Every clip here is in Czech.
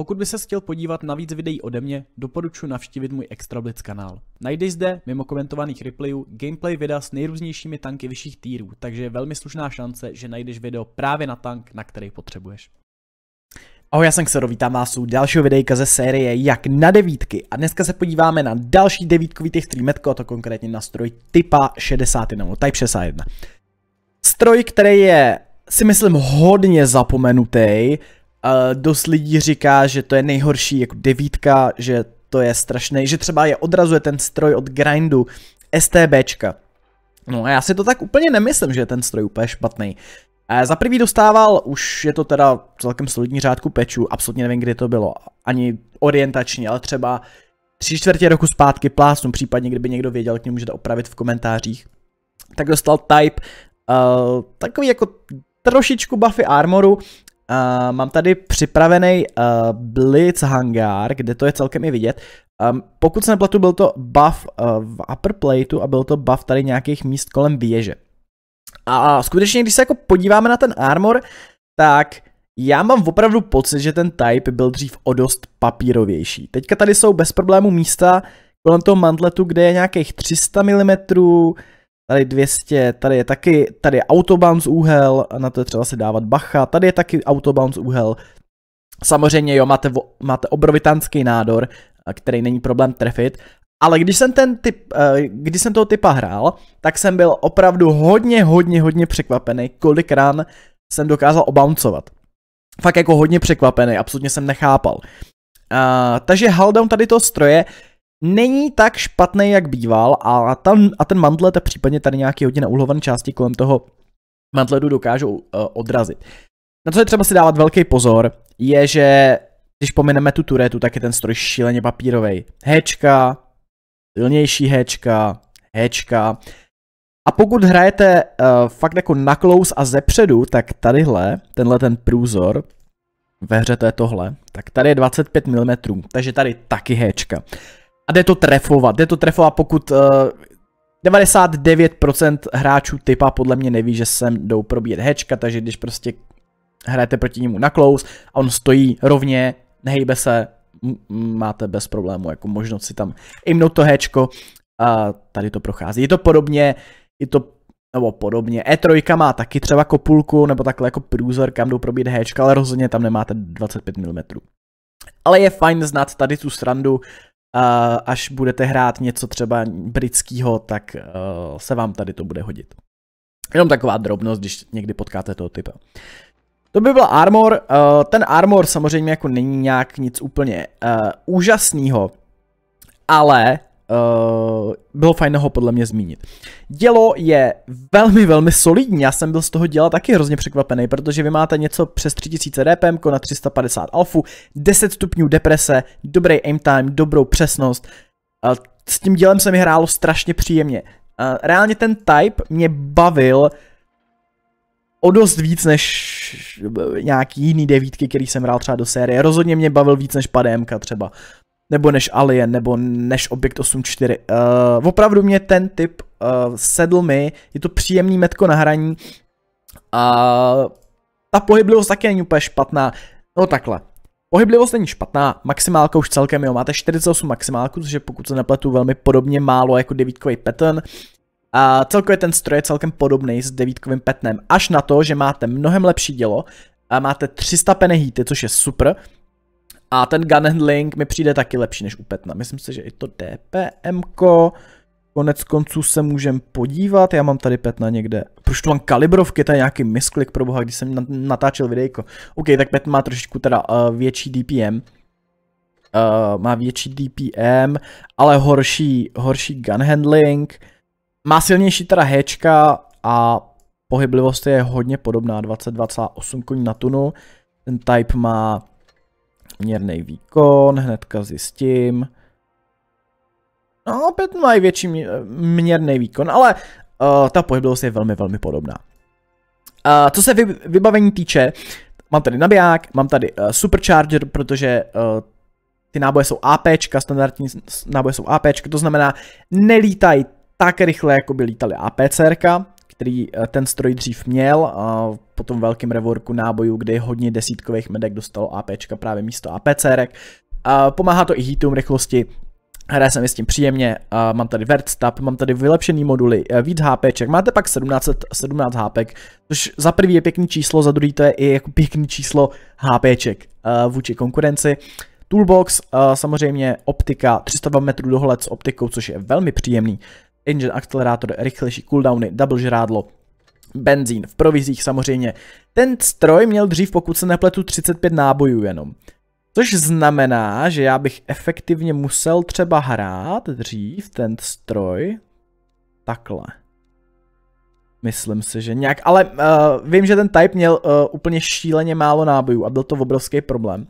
Pokud by se chtěl podívat na víc videí ode mě, doporučuji navštívit můj Extrablitz kanál. Najdeš zde, mimo komentovaných replayů, gameplay videa s nejrůznějšími tanky vyšších týrů, takže je velmi slušná šance, že najdeš video právě na tank, na který potřebuješ. Ahoj, já jsem Xero, vítám vás u dalšího videjka ze série Jak na devítky a dneska se podíváme na další devítkový těch streametko, a to konkrétně na stroj Typa 61, nebo Type 61. Stroj, který je si myslím hodně zapomenutý, Uh, dost lidí říká, že to je nejhorší jako devítka, že to je strašné, že třeba je odrazuje ten stroj od grindu STBčka. No a já si to tak úplně nemyslím, že je ten stroj úplně špatný. Uh, za prvý dostával, už je to teda celkem solidní řádku pečů, absolutně nevím, kdy to bylo, ani orientačně, ale třeba tři čtvrtě roku zpátky plásnu, případně kdyby někdo věděl, k němu můžete opravit v komentářích. Tak dostal type, uh, takový jako trošičku buffy armoru, Uh, mám tady připravený uh, eh, Blitz hangár, kde to je celkem i vidět. Um, pokud se neplatu, byl to buff uh, v upper plateu a byl to buff tady nějakých míst kolem věže. A skutečně, když se jako podíváme na ten armor, tak já mám opravdu pocit, že ten type byl dřív o dost papírovější. Teďka tady jsou bez problému místa kolem toho mantletu, kde je nějakých 300 mm, tady 200, tady je taky, tady je autobounce úhel, na to je třeba si dávat bacha, tady je taky autobounce úhel. Samozřejmě jo, máte, máte obrovitánský nádor, eh, který není problém trefit, ale když jsem ten typ, eh, když jsem toho typa hrál, tak jsem byl opravdu hodně, hodně, hodně překvapený, kolik ran jsem dokázal obouncovat. Fakt jako hodně překvapený, absolutně jsem nechápal. Uh, takže Haldown tady toho stroje není tak špatný, jak býval a, tam, a ten mantlet a případně tady nějaký hodně nauhlované části kolem toho mantletu dokážou uh, odrazit. Na co je třeba si dávat velký pozor, je, že když pomineme tu turetu, tak je ten stroj šíleně papírový. Hečka, silnější hečka, hečka. A pokud hrajete uh, fakt jako na close a zepředu, tak tadyhle, tenhle ten průzor, ve hře to je tohle, tak tady je 25 mm, takže tady taky hečka a jde to trefovat, jde to trefovat pokud uh, eh, 99% hráčů typa podle mě neví, že sem jdou probíjet hečka, takže když prostě hrajete proti němu na close a on stojí rovně, nehejbe se, máte bez problému jako možnost si tam imnout to hečko a tady to prochází. Je to podobně, je to nebo podobně. E3 má taky třeba kopulku nebo takhle jako průzor, kam jdou probít hečka, ale rozhodně tam nemáte 25 mm. Ale je fajn znát tady tu strandu, až budete hrát něco třeba britského, tak eh, se vám tady to bude hodit. Jenom taková drobnost, když někdy potkáte toho typa. To by byl armor, eh, ten armor samozřejmě jako není nějak nic úplně eh, úžasného, ale Uh, bylo fajn ho podle mě zmínit. Dělo je velmi, velmi solidní, já jsem byl z toho děla taky hrozně překvapený, protože vy máte něco přes 3000 DPM na 350 alfu, 10 stupňů deprese, dobrý aim time, dobrou přesnost. Uh, s tím dělem se mi hrálo strašně příjemně. Uh, reálně ten type mě bavil o dost víc než nějaký jiný devítky, který jsem hrál třeba do série. Rozhodně mě bavil víc než pademka třeba. Uh, nebo než Alien, nebo než Objekt 84. Uh, eh, opravdu mě ten typ uh, sedl mi, je to příjemný metko na hraní a ta pohyblivost také není úplně špatná. No takhle, Pohyblivost není špatná, maximálka už celkem jo, máte 48 maximálku, což je pokud se nepletu velmi podobně málo jako devítkový pattern. A celkově ten stroj je celkem podobný s devítkovým petnem, až na to, že máte mnohem lepší dělo, a máte 300 penehýty, což je super, a ten gun handling mi přijde taky lepší než u Petna. Myslím si, že i to DPM. -ko. Konec konců se můžem podívat, já mám tady Petna někde. Proč tu mám kalibrovky, to je nějaký misklik pro boha, když jsem natáčel videjko. OK, tak Petna má trošičku teda uh, větší DPM. Uh, eh, má větší DPM, ale horší, horší gun handling. Má silnější teda hečka a pohyblivost je hodně podobná, 20-28 koní na tunu. Ten type má průměrný výkon, hnedka zjistím. No, opět mají větší měrný výkon, ale uh, ta pohyblivost je velmi, velmi podobná. Uh, co se vy, vybavení týče, mám tady nabiják, mám tady uh, supercharger, protože uh, ty náboje jsou AP, standardní náboje jsou AP, to znamená, nelítají tak rychle, jako by lítali APCRka, který eh, ten stroj dřív měl, po tom velkém revorku nábojů, kdy hodně desítkových medek dostalo AP právě místo APCrek. Pomáhá to i hitům rychlosti, Hraje se mi s tím příjemně, mám tady vertstap, mám tady vylepšený moduly, uh, víc HPček, máte pak 17, 17 HPek, což za prvý je pěkný číslo, za druhý to je i jako pěkný číslo HP eh, vůči konkurenci. Toolbox, samozřejmě optika, 302 metrů dohled s optikou, což je velmi příjemný engine, akcelerátor, rychlejší cooldowny, double žrádlo, benzín, v provizích samozřejmě. Ten stroj měl dřív, pokud se nepletu, 35 nábojů jenom. Což znamená, že já bych efektivně musel třeba hrát dřív ten stroj takhle. Myslím si, že nějak, ale uh, vím, že ten type měl uh, úplně šíleně málo nábojů a byl to obrovský problém.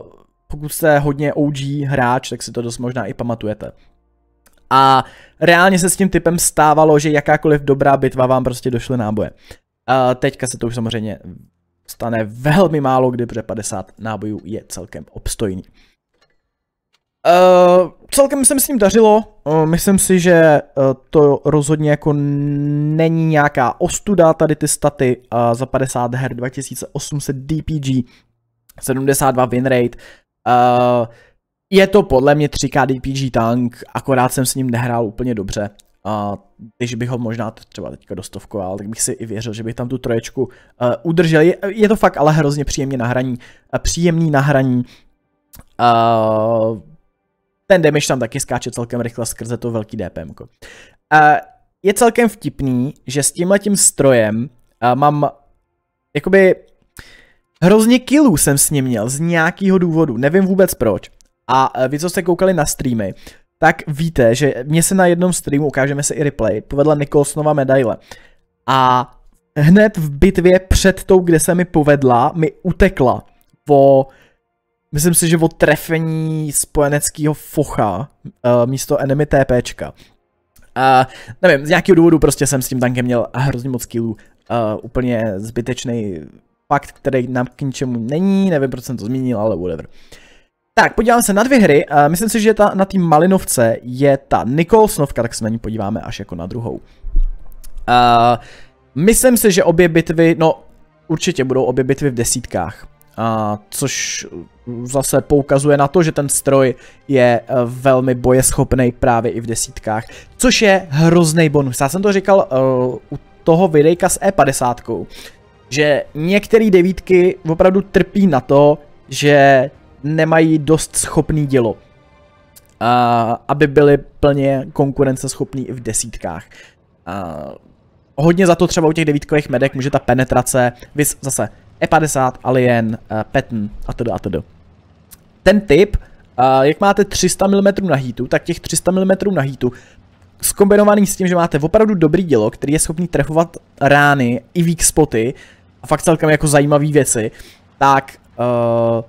Uh, pokud jste hodně OG hráč, tak si to dost možná i pamatujete. A reálně se s tím typem stávalo, že jakákoliv dobrá bitva vám prostě došly náboje. A teďka se to už samozřejmě stane velmi málo kdy, protože 50 nábojů je celkem obstojný. Uh, celkem se mi s ním dařilo, uh, myslím si, že uh, to rozhodně jako není nějaká ostuda, tady ty staty uh, za 50 her 2800 DPG, 72 winrate, uh, je to podle mě 3K DPG tank, akorát jsem s ním nehrál úplně dobře. A když bych ho možná třeba teďka dostovkoval, tak bych si i věřil, že bych tam tu troječku uh, udržel. Je, je to fakt ale hrozně příjemně nahraní. Uh, eh, příjemný nahraní. Uh, eh, ten damage tam taky skáče celkem rychle skrze to velký DPM. Uh, je celkem vtipný, že s tímhletím strojem uh, mám jakoby hrozně killů jsem s ním měl z nějakého důvodu, nevím vůbec proč a e, vy, co jste koukali na streamy, tak víte, že mě se na jednom streamu, ukážeme se i replay, povedla Nikolsonova medaile. A hned v bitvě před tou, kde se mi povedla, mi utekla o, myslím si, že o trefení spojeneckého focha uh, místo enemy TPčka. uh, nevím, z nějakého důvodu prostě jsem s tím tankem měl hrozně moc killů. Uh, úplně zbytečný fakt, který nám k ničemu není, nevím, proč jsem to zmínil, ale whatever. Uh, tak, podíváme se na dvě hry. Uh, myslím si, že ta, na té Malinovce je ta Nikolsonovka, tak se na ní podíváme až jako na druhou. Uh, myslím si, že obě bitvy, no určitě budou obě bitvy v desítkách. Uh, což zase poukazuje na to, že ten stroj je uh, velmi bojeschopný právě i v desítkách. Což je hrozný bonus. Já jsem to říkal uh, u toho videjka s E50, že některé devítky opravdu trpí na to, že nemají dost schopný dělo, a, aby byly plně konkurenceschopný i v desítkách. A, hodně za to třeba u těch devítkových medek může ta penetrace, vys zase E50, Alien, eh, Patton a tedy a tedy. Ten typ, jak máte 300 mm na hítu, tak těch 300 mm na hítu skombinovaný s tím, že máte opravdu dobrý dělo, který je schopný trefovat rány i weak spoty a fakt celkem jako zajímavý věci, tak uh,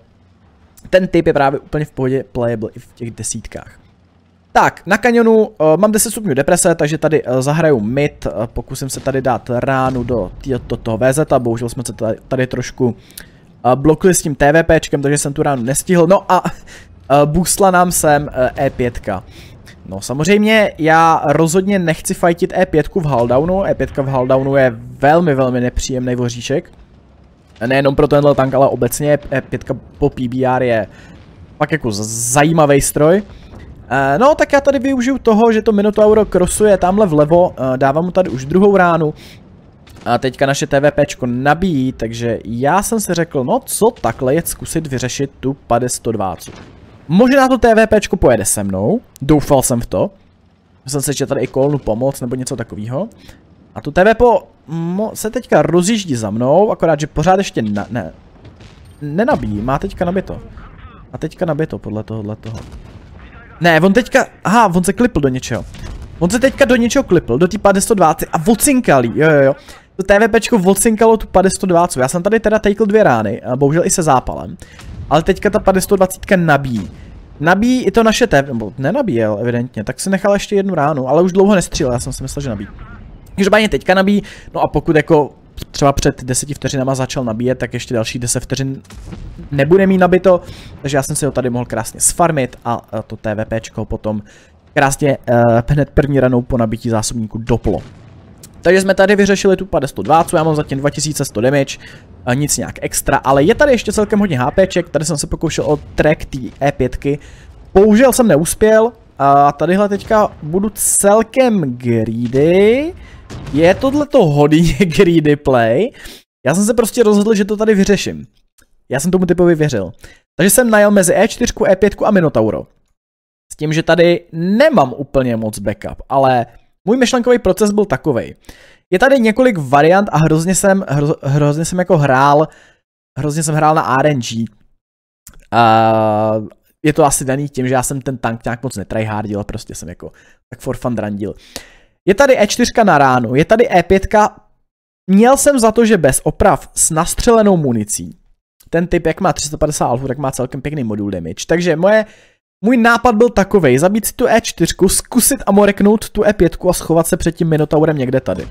ten typ je právě úplně v pohodě playable i v těch desítkách. Tak, na kanionu uh, mám 10 stupňů deprese, takže tady uh, zahraju mid, uh, pokusím se tady dát ránu do, tý, do toho VZ, a bohužel jsme se tady, tady trošku uh, blokli s tím TVPčkem, takže jsem tu ránu nestihl, no a uh, boostla nám sem uh, E5. -ka. No samozřejmě já rozhodně nechci fightit E5 v Haldownu, E5 v Haldownu je velmi, velmi nepříjemný voříšek nejenom pro tenhle tank, ale obecně E5 po PBR je pak jako zajímavý stroj. Eh, no, tak já tady využiju toho, že to Minotauro krosuje tamhle vlevo, eh, dávám mu tady už druhou ránu. A teďka naše TVPčko nabíjí, takže já jsem si řekl, no co takhle je zkusit vyřešit tu 502. Možná to TVPčko pojede se mnou, doufal jsem v to. Jsem si, že tady i kolnu pomoc nebo něco takového. A tu TVPo mo se teďka rozjíždí za mnou, akorát, že pořád ještě na, ne, nenabíjí, má teďka nabito. A teďka nabito podle tohohle toho. Ne, on teďka, aha, on se klipl do něčeho. On se teďka do něčeho klipl, do tý 520 a vocinkalí, jo jo jo. To TVPčko vocinkalo tu 520, já jsem tady teda take'l dvě rány, bohužel i se zápalem. Ale teďka ta 520 nabíjí. Nabíjí i to naše TV, nebo nenabíjel evidentně, tak si nechal ještě jednu ránu, ale už dlouho nestřílel, já jsem si myslel, že nabíjí. Každopádně teďka nabíjí, no a pokud jako třeba před 10 vteřinama začal nabíjet, tak ještě další 10 vteřin nebude mít nabito, takže já jsem si ho tady mohl krásně sfarmit a eh, to TVPčko potom krásně uh, hned první ranou po nabití zásobníku doplo. Takže jsme tady vyřešili tu 502, co já mám zatím 2100 damage, nic nějak extra, ale je tady ještě celkem hodně HPček, tady jsem se pokoušel o track té E5, bohužel jsem neuspěl, a tadyhle teďka budu celkem greedy, je tohleto hodně greedy play? Já jsem se prostě rozhodl, že to tady vyřeším. Já jsem tomu typovi věřil. Takže jsem najel mezi E4, E5 a Minotauro. S tím, že tady nemám úplně moc backup, ale můj myšlenkový proces byl takový. Je tady několik variant a hrozně jsem, hro, hrozně jsem jako hrál, hrozně jsem hrál na RNG. Uh, je to asi daný tím, že já jsem ten tank nějak moc netryhardil, prostě jsem jako tak for fun drandil. Uh, je tady E4 na ránu, je tady E5. Měl jsem za to, že bez oprav s nastřelenou municí. Ten typ, jak má 350 alfů, tak má celkem pěkný modul damage. Takže moje, můj nápad byl takový: zabít si tu E4, zkusit amoreknout tu E5 a schovat se před tím Minotaurem někde tady.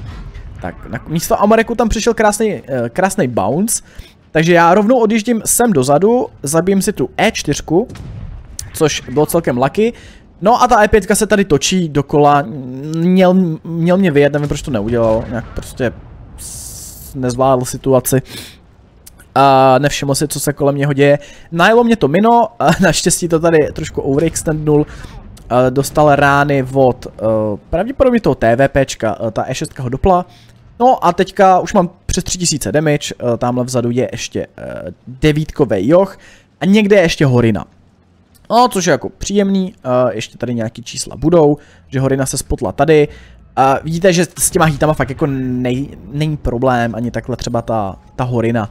Tak, na, místo amoreku tam přišel krásný, eh, krásný bounce. Takže já rovnou odjíždím sem dozadu, zabijím si tu E4, což bylo celkem lucky. No a ta E5 se tady točí dokola, měl, měl mě vyjet, nevím proč to neudělal, nějak prostě nezvládl situaci. A nevšiml si, co se kolem něho děje. Najelo mě to mino, uh, naštěstí to tady trošku overextendnul. Uh, dostal rány od uh, pravděpodobně toho TVPčka, uh, eh, ta E6 ho dopla. No a teďka už mám přes 3000 damage, uh, tamhle vzadu je ještě devítkový joch a někde je ještě horina. No, což je jako příjemný, uh, ještě tady nějaký čísla budou, že Horina se spotla tady. Uh, vidíte, že s těma hítama fakt jako nej, není problém, ani takhle třeba ta, ta Horina.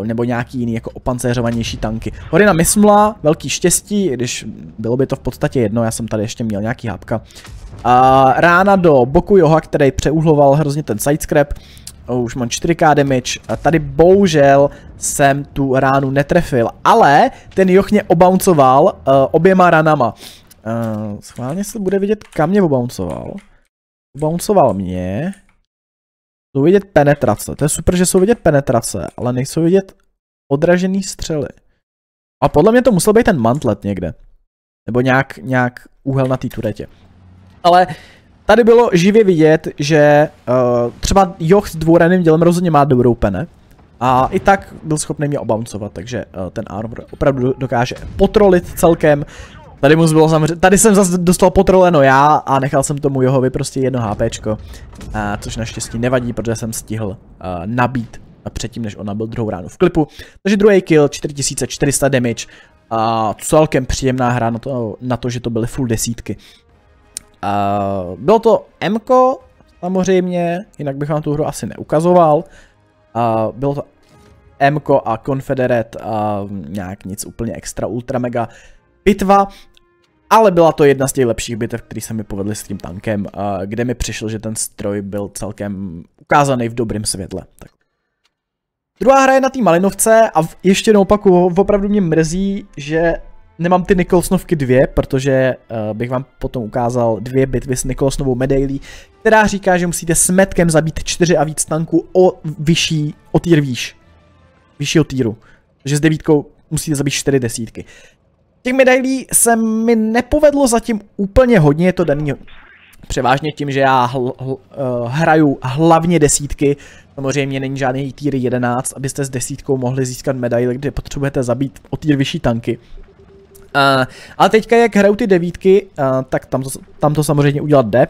Uh, nebo nějaký jiný jako opancerovanější tanky. Horina mysmla, velký štěstí, když bylo by to v podstatě jedno, já jsem tady ještě měl nějaký hápka. Uh, rána do boku Joha, který přeúhloval hrozně ten sidescrap. Oh, už mám 4k damage. A tady bohužel jsem tu ránu netrefil. Ale ten joch mě obouncoval uh, eh, oběma ranama. Uh, schválně se bude vidět, kam mě obouncoval. Obouncoval mě. Jsou vidět penetrace. To je super, že jsou vidět penetrace, ale nejsou vidět odražený střely. A podle mě to musel být ten mantlet někde. Nebo nějak, nějak úhel na té turetě. Ale tady bylo živě vidět, že uh, třeba Joch s dvouraným dělem rozhodně má dobrou pene. A i tak byl schopný mě obouncovat, takže uh, ten armor opravdu dokáže potrolit celkem. Tady mu bylo samozřejmě, tady jsem zase dostal potroleno já a nechal jsem tomu Johovi prostě jedno HPčko. Uh, eh, což naštěstí nevadí, protože jsem stihl uh, nabít předtím, než ona byl druhou ránu v klipu. Takže druhý kill, 4400 damage. A celkem příjemná hra na to, na to že to byly full desítky. Uh, bylo to Mko, samozřejmě, jinak bych vám tu hru asi neukazoval. Uh, bylo to Mko a Confederate, uh, nějak nic úplně extra, ultra mega bitva. Ale byla to jedna z těch lepších bitev, který se mi povedly s tím tankem, uh, kde mi přišlo, že ten stroj byl celkem ukázaný v dobrém světle. Tak. Druhá hra je na té Malinovce a ještě jednou opaku, opravdu mě mrzí, že Nemám ty Nikolsnovky dvě, protože uh, bych vám potom ukázal dvě bitvy s Nikolsnovou medailí, která říká, že musíte s metkem zabít čtyři a víc tanků o vyšší, o týr výš. Vyššího týru. Takže s devítkou musíte zabít čtyři desítky. Těch medailí se mi nepovedlo zatím úplně hodně, je to daný převážně tím, že já hl, hl, eh, hraju hlavně desítky, samozřejmě není žádný týr 11, abyste s desítkou mohli získat medaily, kde potřebujete zabít o týr vyšší tanky. Uh, ale teďka, jak hrajou ty devítky, uh, tak tam to, tam to samozřejmě udělat jde.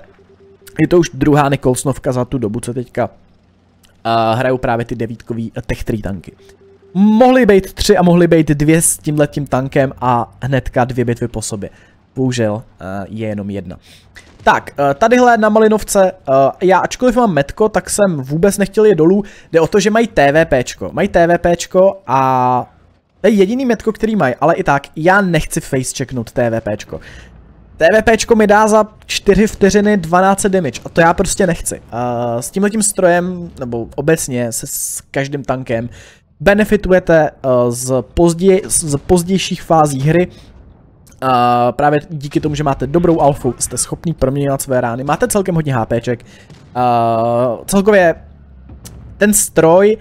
Je to už druhá Nikolsonovka za tu dobu, co teďka uh, hrajou právě ty devítkový uh, Tech 3 tanky. Mohly být tři a mohly být dvě s tímhletím tankem a hnedka dvě bitvy po sobě. Bohužel uh, je jenom jedna. Tak, tadyhle na Malinovce, já ačkoliv mám metko, tak jsem vůbec nechtěl je dolů, jde o to, že mají TVPčko. Mají TVPčko a to je jediný metko, který mají, ale i tak, já nechci facechecknout TVPčko. TVPčko mi dá za 4 vteřiny 12 damage a to já prostě nechci. Uh, s tímhletím strojem, nebo obecně se s každým tankem, benefitujete uh, z, pozdě, z pozdějších fází hry, Uh, právě díky tomu, že máte dobrou alfu, jste schopni proměňovat své rány, máte celkem hodně HPček. Uh, celkově ten stroj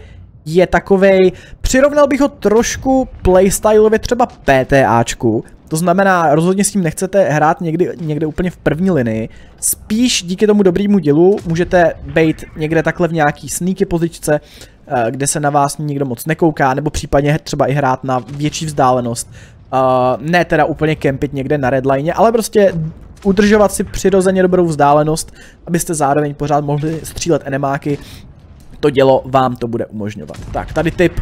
je takovej Přirovnal bych ho trošku playstyleově třeba PTAčku, to znamená, rozhodně s tím nechcete hrát někdy, někde úplně v první linii. Spíš díky tomu dobrému dělu můžete být někde takhle v nějaký sneaky pozičce, eh, kde se na vás nikdo moc nekouká, nebo případně třeba i hrát na větší vzdálenost. Eh, ne teda úplně kempit někde na redline, ale prostě udržovat si přirozeně dobrou vzdálenost, abyste zároveň pořád mohli střílet enemáky to dělo vám to bude umožňovat. Tak, tady tip,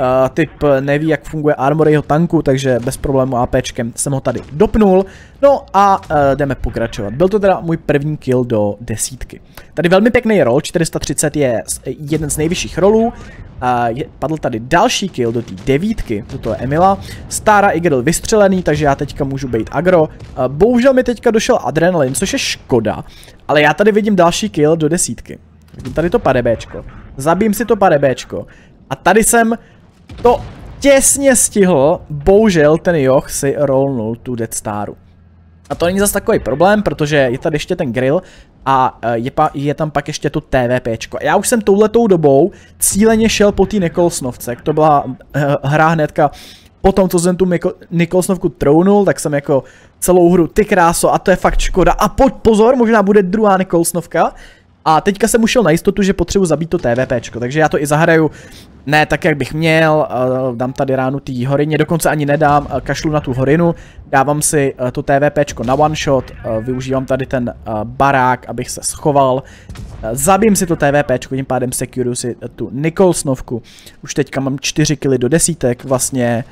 Uh, typ neví, jak funguje armor jeho tanku, takže bez problému APčkem jsem ho tady dopnul. No a uh, jdeme pokračovat. Byl to teda můj první kill do desítky. Tady velmi pěkný roll, 430 je eh, jeden z nejvyšších rolů. A uh, je, padl tady další kill do té devítky, toto je Emila. Stára Igel vystřelený, takže já teďka můžu být agro. Uh, bohužel mi teďka došel adrenalin, což je škoda, ale já tady vidím další kill do desítky. Vidím tady to padebéčko. Zabím si to padebéčko. A tady jsem to těsně stihlo, bohužel ten Joch si rolnul tu Dead Staru. A to není zase takový problém, protože je tady ještě ten grill a e, je, pa, je tam pak ještě to TVPčko. Já už jsem touhletou dobou cíleně šel po té Nikolsnovce, to byla e, hra hnedka potom, co jsem tu Nikolsnovku trounul, tak jsem jako celou hru, ty kráso, a to je fakt škoda. A po, pozor, možná bude druhá Nikolsnovka. A teďka jsem ušel na jistotu, že potřebuji zabít to TVPčko, takže já to i zahraju ne tak, jak bych měl, eh, dám tady ránu té horině, dokonce ani nedám, eh, kašlu na tu horinu, dávám si eh, to TVPčko na one shot, využívám tady ten barák, abych se schoval, zabím si to TVPčko, tím pádem securuju si tu Nikolsnovku, už teďka mám 4 kily do desítek, vlastně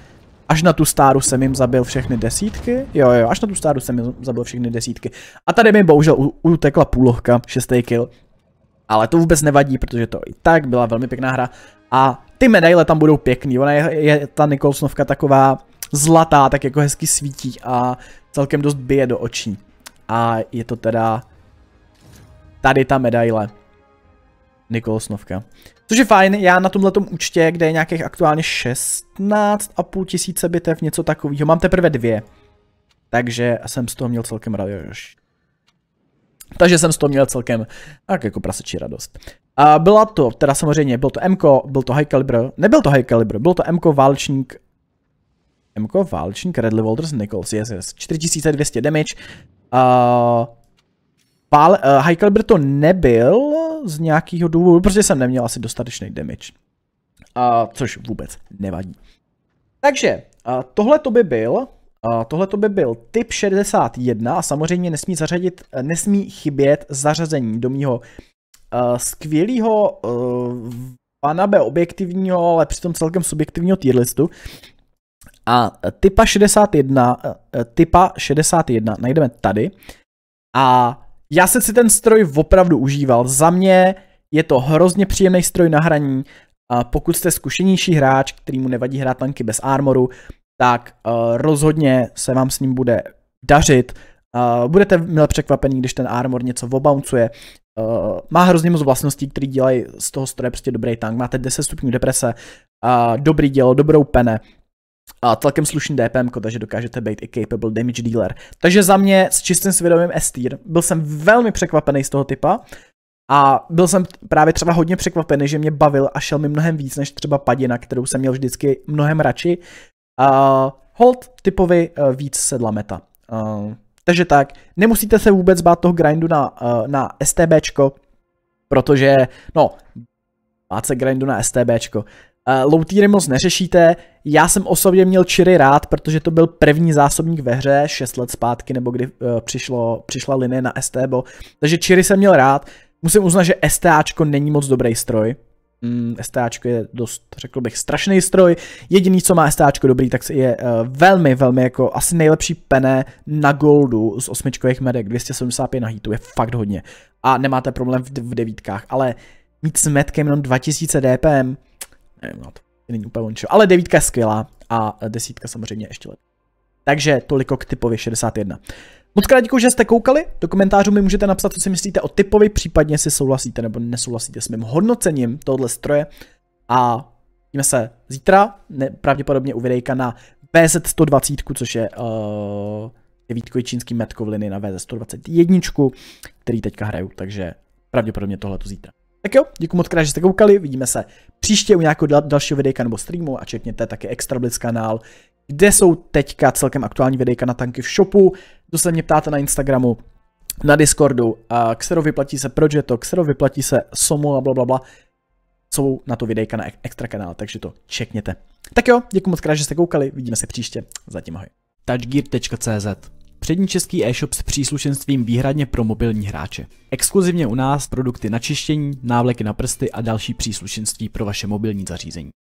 až na tu stáru jsem jim zabil všechny desítky, jo jo, až na tu stáru jsem jim zabil všechny desítky. A tady mi bohužel utekla půlohka, 6 kill, ale to vůbec nevadí, protože to i tak byla velmi pěkná hra. A ty medaile tam budou pěkný. Ona je, je ta Nikolsonovka taková zlatá, tak jako hezky svítí a celkem dost bije do očí. A je to teda tady ta medaile. Nikolsonovka. Což je fajn, já na tomhle účtě, kde je nějakých aktuálně 16,5 tisíce bitev, něco takového, mám teprve dvě. Takže jsem z toho měl celkem radost. Takže jsem z toho měl celkem tak jako prasečí radost. A byla to, teda samozřejmě, byl to MK, byl to High Calibre, nebyl to High Calibre, byl to MK válčník, MK válčník, Red Walters Nichols, yes, yes, 4200 damage. A, pál, uh, High Calibre to nebyl z nějakého důvodu, protože jsem neměl asi dostatečný damage. A, což vůbec nevadí. Takže, tohle to by byl Tohle to by byl typ 61 a samozřejmě nesmí zařadit, nesmí chybět zařazení do mýho eh, skvělého eh, panabe objektivního, ale přitom celkem subjektivního tier listu. A typa 61, eh, typa 61 najdeme tady. A já jsem si ten stroj opravdu užíval. Za mě je to hrozně příjemný stroj na hraní. A pokud jste zkušenější hráč, který mu nevadí hrát tanky bez armoru, tak uh, rozhodně se vám s ním bude dařit. Uh, budete milé překvapení, když ten armor něco obouncuje. Uh, má hrozně moc vlastností, které dělají z toho stroje prostě dobrý tank. Máte 10 stupňů deprese, uh, dobrý dělo, dobrou pene a celkem slušný DPM, takže dokážete být i capable damage dealer. Takže za mě s čistým svědomím S tier. Byl jsem velmi překvapený z toho typa a byl jsem právě třeba hodně překvapený, že mě bavil a šel mi mnohem víc než třeba padina, kterou jsem měl vždycky mnohem radši. Uh, hold typovi uh, víc sedla meta. Uh, takže tak, nemusíte se vůbec bát toho grindu na, uh, na STBčko, protože, no, bát se grindu na STBčko. Uh, low tiery moc neřešíte, já jsem osobně měl čiry rád, protože to byl první zásobník ve hře 6 let zpátky, nebo kdy uh, přišlo, přišla linie na STB, takže čiry jsem měl rád, musím uznat, že STAčko není moc dobrý stroj, Mm, STAčko je dost, řekl bych, strašný stroj. Jediný, co má STAčko dobrý, tak je uh, velmi, velmi jako asi nejlepší pené na goldu z osmičkových medek. 275 na hitu je fakt hodně. A nemáte problém v, v devítkách, ale mít s medkem jenom 2000 DPM, nevím, no to není úplně ončo. Ale devítka je skvělá a eh, desítka samozřejmě ještě lepší. Takže toliko k typově 61. Moc krát děkuji, že jste koukali. Do komentářů mi můžete napsat, co si myslíte o typovi, případně si souhlasíte nebo nesouhlasíte s mým hodnocením tohle stroje. A vidíme se zítra, ne, pravděpodobně u videjka na VZ120, což je uh, devítkový čínský metkovliny na VZ121, který teďka hraju, takže pravděpodobně tohle to zítra. Tak jo, děkuji moc krát, že jste koukali, vidíme se příště u nějakého dalšího videjka nebo streamu a čekněte taky Extra kanál, kde jsou teďka celkem aktuální videjka na tanky v shopu, to se mě ptáte na Instagramu, na Discordu, a Xero vyplatí se Projeto, Xero vyplatí se Somu a bla. jsou na to videjka na extra kanál, takže to čekněte. Tak jo, děkuji moc krát, že jste koukali, vidíme se příště, zatím ahoj. Touchgear.cz Přední český e-shop s příslušenstvím výhradně pro mobilní hráče. Exkluzivně u nás produkty na čištění, návleky na prsty a další příslušenství pro vaše mobilní zařízení.